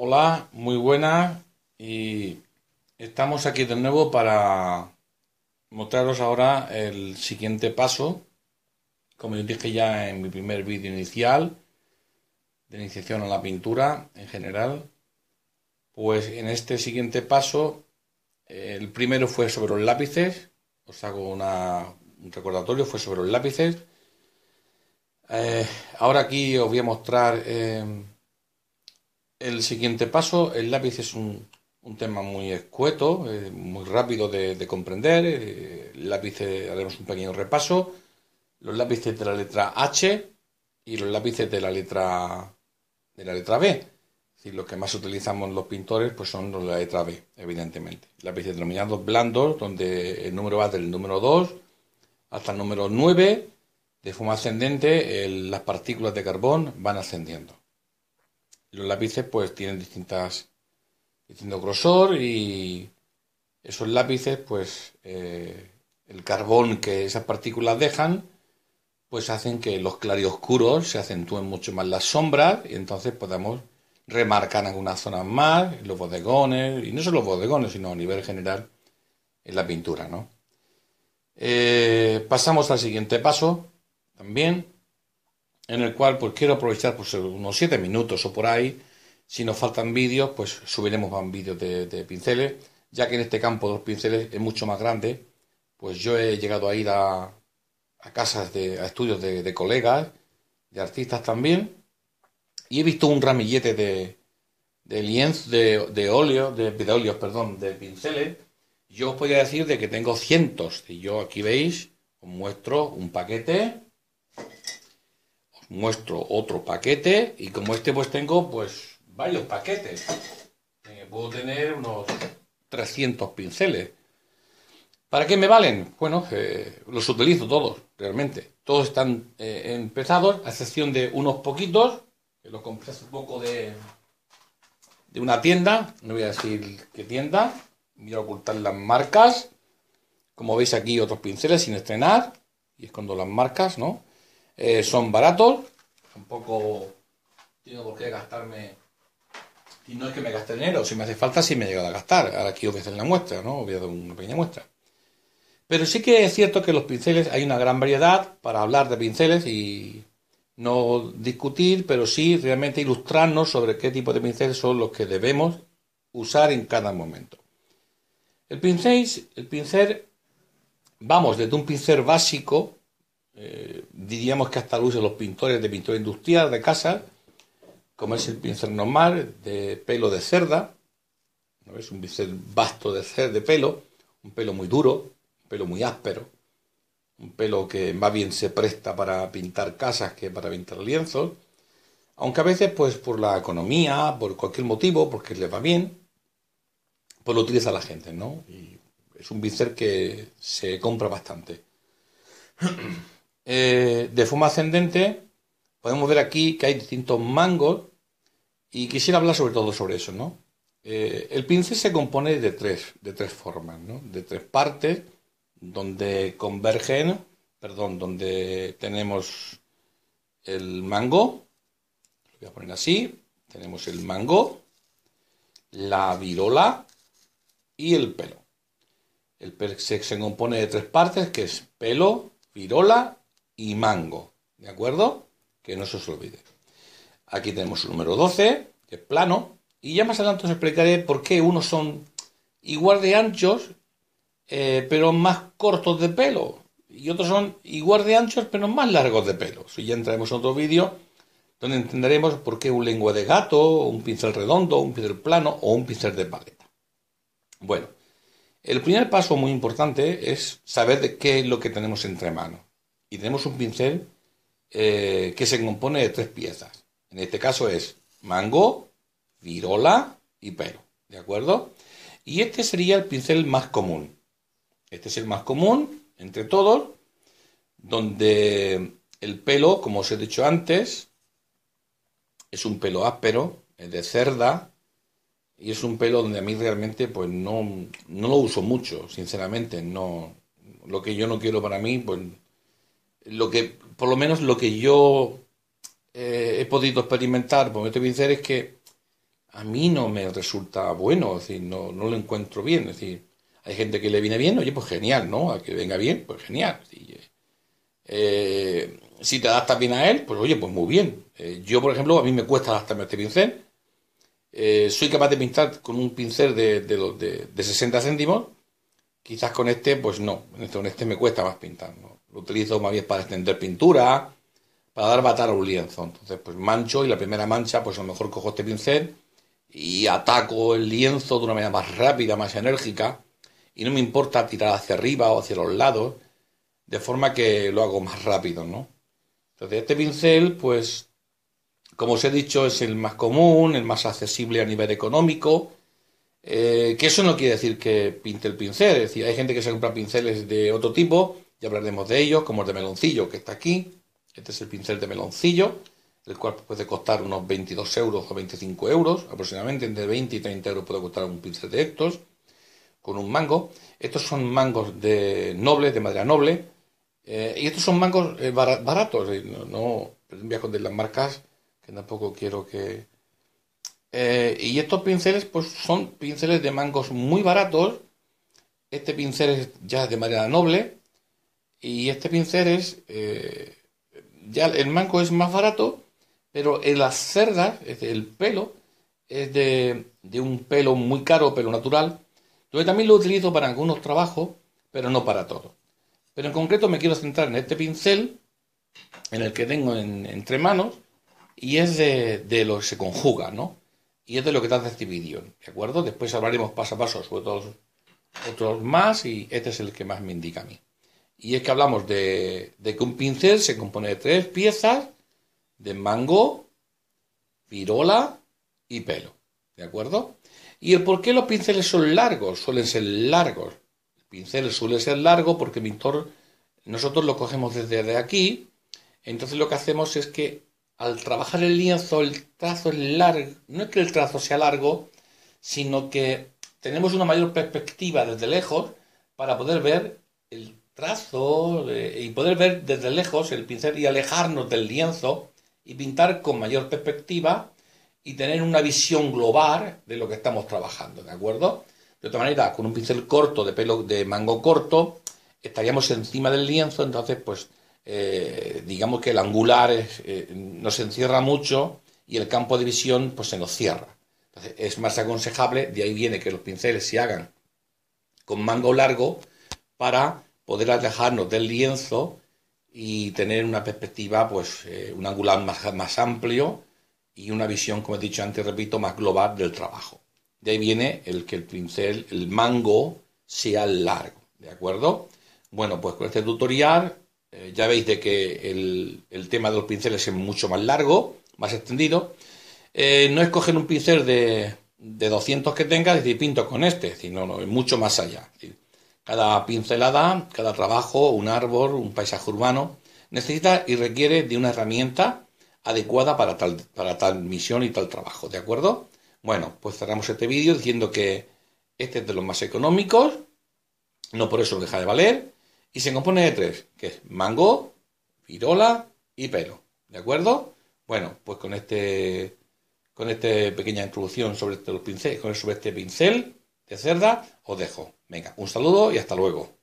Hola, muy buenas y estamos aquí de nuevo para mostraros ahora el siguiente paso. Como yo dije ya en mi primer vídeo inicial de iniciación a la pintura en general, pues en este siguiente paso, el primero fue sobre los lápices, os hago un recordatorio, fue sobre los lápices. Eh, ahora aquí os voy a mostrar... Eh, el siguiente paso, el lápiz es un, tema muy escueto, eh, muy rápido de, comprender. Eh, lápices, lápiz, haremos un pequeño repaso. Los lápices de la letra H y los lápices de la letra de la letra B. si los que más utilizamos los pintores pues son los de la letra B, evidentemente. Lápices denominados blandos, donde el número va del número 2 hasta el número 9, de forma ascendente las partículas de carbón van ascendiendo. Los lápices pues tienen distintas, distinto grosor y esos lápices pues eh, el carbón que esas partículas dejan pues hacen que los oscuros se acentúen mucho más las sombras y entonces podamos remarcar algunas zonas más, los bodegones, y no solo los bodegones, sino a nivel general en la pintura, ¿no? Eh, pasamos al siguiente paso, también, en el cual pues quiero aprovechar por pues, unos 7 minutos o por ahí. Si nos faltan vídeos, pues subiremos más vídeos de, pinceles, ya que en este campo de los pinceles es mucho más grande. Pues yo he llegado a ir a, a casas, de, a estudios de, colegas, de artistas también, y he visto un ramillete de, de de, de óleo, de, óleos, perdón, de pinceles, yo os podría decir de que tengo cientos. Y yo aquí veis, os muestro un paquete, muestro otro paquete y como este pues tengo pues varios paquetes. Eh, puedo tener unos 300 pinceles. ¿Para qué me valen? Bueno, eh, los utilizo todos, realmente. Todos están eh, empezados, a excepción de unos poquitos, que los compré hace poco de, de una tienda, no voy a decir qué tienda, voy a ocultar las marcas. Como veis aquí otros pinceles sin estrenar, y escondo las marcas, ¿no? Eh, son baratos, tampoco tengo por qué gastarme, y no es que me gaste dinero, si me hace falta sí me he a gastar, ahora aquí os voy a hacer una muestra, ¿no? Os voy a dar una pequeña muestra. Pero sí que es cierto que los pinceles hay una gran variedad para hablar de pinceles y no discutir, pero sí realmente ilustrarnos sobre qué tipo de pinceles son los que debemos usar en cada momento. El pincel, el pincel, vamos desde un pincel básico eh, diríamos que hasta luce los pintores de pintura industrial, de casa, como es el pincel normal, de pelo de cerda, ¿no un pincel vasto de, de pelo, un pelo muy duro, un pelo muy áspero, un pelo que más bien se presta para pintar casas que para pintar lienzos, aunque a veces pues por la economía, por cualquier motivo, porque le va bien, pues lo utiliza la gente, ¿no? Y es un pincel que se compra bastante. Eh, de forma ascendente, podemos ver aquí que hay distintos mangos y quisiera hablar sobre todo sobre eso, eh, el pincel se compone de tres, de tres formas, ¿no? De tres partes donde convergen, perdón, donde tenemos el mango, lo voy a poner así, tenemos el mango, la virola y el pelo. El pelo se, se compone de tres partes, que es pelo, virola y mango. ¿De acuerdo? Que no se os olvide. Aquí tenemos el número 12, que es plano. Y ya más adelante os explicaré por qué unos son igual de anchos, eh, pero más cortos de pelo. Y otros son igual de anchos, pero más largos de pelo. Si ya entraremos en otro vídeo donde entenderemos por qué un lengua de gato, un pincel redondo, un pincel plano o un pincel de paleta. Bueno, el primer paso muy importante es saber de qué es lo que tenemos entre manos y tenemos un pincel eh, que se compone de tres piezas. En este caso es mango, virola y pelo. ¿De acuerdo? Y este sería el pincel más común. Este es el más común entre todos, donde el pelo, como os he dicho antes, es un pelo áspero, es de cerda, y es un pelo donde a mí realmente pues no, no lo uso mucho, sinceramente. no Lo que yo no quiero para mí, pues lo que, por lo menos lo que yo eh, he podido experimentar, con este pincel, es que a mí no me resulta bueno, es no, lo encuentro bien. Es decir, hay gente que le viene bien, oye, pues genial, ¿no? A que venga bien, pues genial. Eh, si te adaptas bien a él, pues oye, pues muy bien. Eh, yo, por ejemplo, a mí me cuesta adaptarme a este pincel. soy capaz de pintar con un pincel de, de, de, de 60 céntimos Quizás con este, pues no. Este, con este me cuesta más pintar. Lo utilizo más bien para extender pintura, para dar batar a un lienzo. Entonces, pues mancho y la primera mancha, pues a lo mejor cojo este pincel y ataco el lienzo de una manera más rápida, más enérgica. Y no me importa tirar hacia arriba o hacia los lados, de forma que lo hago más rápido, ¿no? Entonces, este pincel, pues, como os he dicho, es el más común, el más accesible a nivel económico eh, que eso no quiere decir que pinte el pincel, es decir, hay gente que se compra pinceles de otro tipo, ya hablaremos de ellos, como el de meloncillo que está aquí, este es el pincel de meloncillo, el cual puede costar unos 22 euros o 25 euros, aproximadamente entre 20 y 30 euros puede costar un pincel de estos, con un mango. Estos son mangos de noble, de madera noble, eh, y estos son mangos eh, baratos, no, no voy a esconder las marcas, que tampoco quiero que eh, y estos pinceles pues son pinceles de mangos muy baratos. Este pincel es ya de manera noble. Y este pincel es... Eh, ya el mango es más barato, pero en las cerdas, el pelo, es de, de un pelo muy caro, pelo natural. Yo también lo utilizo para algunos trabajos, pero no para todos. Pero en concreto me quiero centrar en este pincel, en el que tengo entre manos, y es de, de lo que se conjuga, ¿no? Y es de lo que trata este vídeo, ¿de acuerdo? Después hablaremos paso a paso sobre otros más y este es el que más me indica a mí. Y es que hablamos de, que un pincel se compone de tres piezas de mango, pirola y pelo, ¿de acuerdo? Y el por qué los pinceles son largos, suelen ser largos. El pincel suele ser largo porque pintor nosotros lo cogemos desde aquí, entonces lo que hacemos es que al trabajar el lienzo, el trazo es largo, no es que el trazo sea largo, sino que tenemos una mayor perspectiva desde lejos para poder ver el trazo eh, y poder ver desde lejos el pincel y alejarnos del lienzo y pintar con mayor perspectiva y tener una visión global de lo que estamos trabajando, ¿de acuerdo? De otra manera, con un pincel corto de pelo de mango corto, estaríamos encima del lienzo, entonces pues eh, digamos que el angular eh, no se encierra mucho y el campo de visión pues se nos cierra. es más aconsejable, de ahí viene que los pinceles se hagan con mango largo para poder alejarnos del lienzo y tener una perspectiva, pues eh, un angular más, más amplio y una visión, como he dicho antes, repito, más global del trabajo. De ahí viene el que el pincel, el mango, sea largo. ¿De acuerdo? Bueno, pues con este tutorial eh, ya veis de que el, tema de los pinceles es mucho más largo, más extendido. Eh, no es coger un pincel de, de 200 que tenga y decir pinto con este, sino no, es mucho más allá. cada pincelada, cada trabajo, un árbol, un paisaje urbano, necesita y requiere de una herramienta adecuada para tal, para tal misión y tal trabajo, ¿de acuerdo? Bueno, pues cerramos este vídeo diciendo que este es de los más económicos, no por eso deja de valer, y se compone de tres, que es mango, virola y pelo. ¿De acuerdo? Bueno, pues con este con esta pequeña introducción sobre este, los pinceles, sobre este pincel de cerda os dejo. Venga, un saludo y hasta luego.